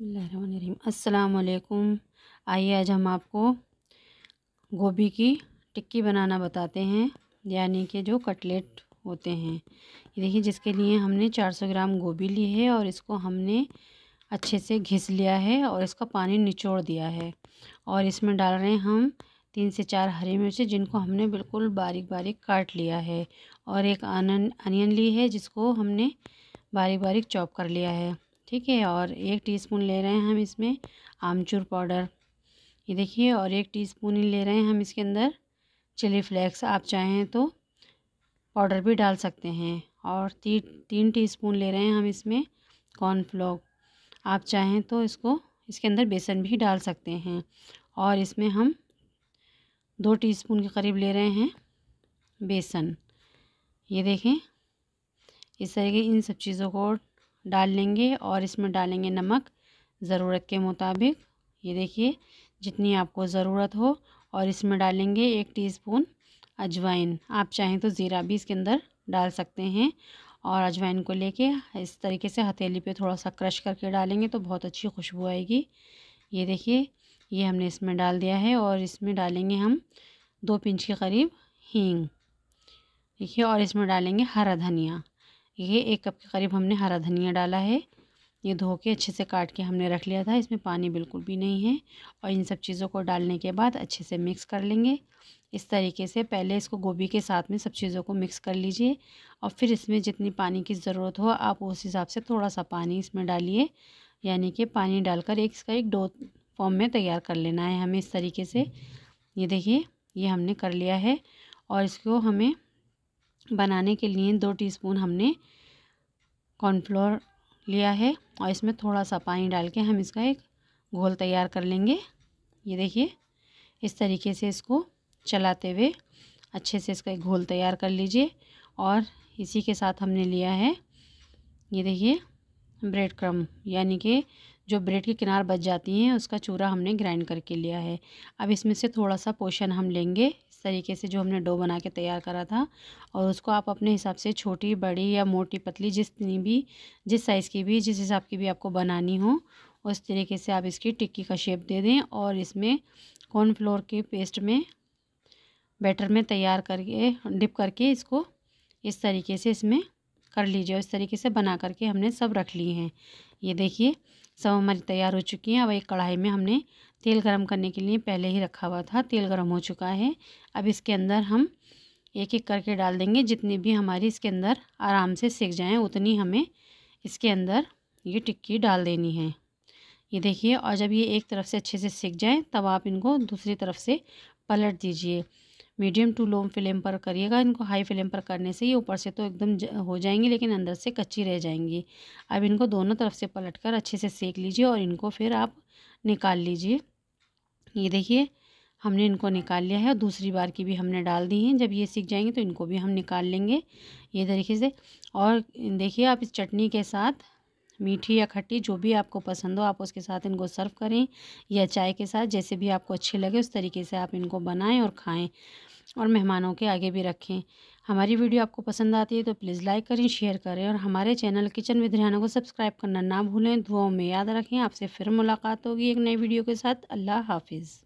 अस्सलाम वालेकुम आइए आज हम आपको गोभी की टिक्की बनाना बताते हैं यानी कि जो कटलेट होते हैं ये देखिए जिसके लिए हमने 400 ग्राम गोभी ली है और इसको हमने अच्छे से घिस लिया है और इसका पानी निचोड़ दिया है और इसमें डाल रहे हैं हम तीन से चार हरी मिर्च जिनको हमने बिल्कुल बारीक बारीक काट लिया है और एक अनियन ली है जिसको हमने बारीक बारीक चॉप कर लिया है ठीक है और एक टीस्पून ले रहे हैं हम इसमें आमचूर पाउडर ये देखिए और एक टीस्पून ही ले रहे हैं हम इसके अंदर चिली फ्लेक्स आप चाहें तो पाउडर भी डाल सकते हैं और ती, तीन टीस्पून ले रहे हैं हम इसमें कॉर्नफ्लोर आप चाहें तो इसको इसके अंदर बेसन भी डाल सकते हैं और इसमें हम दो टीस्पून के करीब ले रहे हैं बेसन ये देखें इस तरीके इन सब चीज़ों को डाल लेंगे और इसमें डालेंगे नमक ज़रूरत के मुताबिक ये देखिए जितनी आपको ज़रूरत हो और इसमें डालेंगे एक टीस्पून अजवाइन आप चाहें तो ज़ीरा भी इसके अंदर डाल सकते हैं और अजवाइन को लेके इस तरीके से हथेली पे थोड़ा सा क्रश करके डालेंगे तो बहुत अच्छी खुशबू आएगी ये देखिए ये हमने इसमें डाल दिया है और इसमें डालेंगे हम दो पिंच के करीब हींग देखिए और इसमें डालेंगे हरा धनिया ये एक कप के करीब हमने हरा धनिया डाला है ये धो के अच्छे से काट के हमने रख लिया था इसमें पानी बिल्कुल भी नहीं है और इन सब चीज़ों को डालने के बाद अच्छे से मिक्स कर लेंगे इस तरीके से पहले इसको गोभी के साथ में सब चीज़ों को मिक्स कर लीजिए और फिर इसमें जितनी पानी की ज़रूरत हो आप उस हिसाब से थोड़ा सा पानी इसमें डालिए यानी कि पानी डालकर एक इसका एक डो फॉर्म में तैयार कर लेना है हमें इस तरीके से ये देखिए ये हमने कर लिया है और इसको हमें बनाने के लिए दो टीस्पून हमने कॉर्नफ्लोर लिया है और इसमें थोड़ा सा पानी डाल के हम इसका एक घोल तैयार कर लेंगे ये देखिए इस तरीके से इसको चलाते हुए अच्छे से इसका एक घोल तैयार कर लीजिए और इसी के साथ हमने लिया है ये देखिए ब्रेड क्रम यानी कि जो ब्रेड के किनार बच जाती हैं उसका चूरा हमने ग्राइंड करके लिया है अब इसमें से थोड़ा सा पोशन हम लेंगे इस तरीके से जो हमने डो बना के तैयार करा था और उसको आप अपने हिसाब से छोटी बड़ी या मोटी पतली जितनी भी जिस साइज़ की भी जिस हिसाब की भी आपको बनानी हो उस तरीके से आप इसकी टिक्की का शेप दे दें और इसमें कॉर्नफ्लोर के पेस्ट में बैटर में तैयार करके डिप करके इसको इस तरीके से इसमें कर लीजिए इस तरीके से बना करके हमने सब रख लिए हैं ये देखिए सब हमारी तैयार हो चुकी हैं अब एक कढ़ाई में हमने तेल गरम करने के लिए पहले ही रखा हुआ था तेल गरम हो चुका है अब इसके अंदर हम एक एक करके डाल देंगे जितनी भी हमारी इसके अंदर आराम से सेक जाएँ उतनी हमें इसके अंदर ये टिक्की डाल देनी है ये देखिए और जब ये एक तरफ से अच्छे से सीख जाएँ तब आप इनको दूसरी तरफ से पलट दीजिए मीडियम टू लो फ्लेम पर करिएगा इनको हाई फ्लेम पर करने से ये ऊपर से तो एकदम हो जाएंगे लेकिन अंदर से कच्ची रह जाएंगी अब इनको दोनों तरफ से पलट कर अच्छे से सेक लीजिए और इनको फिर आप निकाल लीजिए ये देखिए हमने इनको निकाल लिया है और दूसरी बार की भी हमने डाल दी हैं जब ये सीख जाएंगे तो इनको भी हम निकाल लेंगे ये तरीके से और देखिए आप इस चटनी के साथ मीठी या खट्टी जो भी आपको पसंद हो आप उसके साथ इनको सर्व करें या चाय के साथ जैसे भी आपको अच्छे लगे उस तरीके से आप इनको बनाएं और खाएं और मेहमानों के आगे भी रखें हमारी वीडियो आपको पसंद आती है तो प्लीज़ लाइक करें शेयर करें और हमारे चैनल किचन विद रिहाना को सब्सक्राइब करना ना भूलें दुआओं में याद रखें आपसे फिर मुलाकात होगी एक नई वीडियो के साथ अल्लाह हाफिज़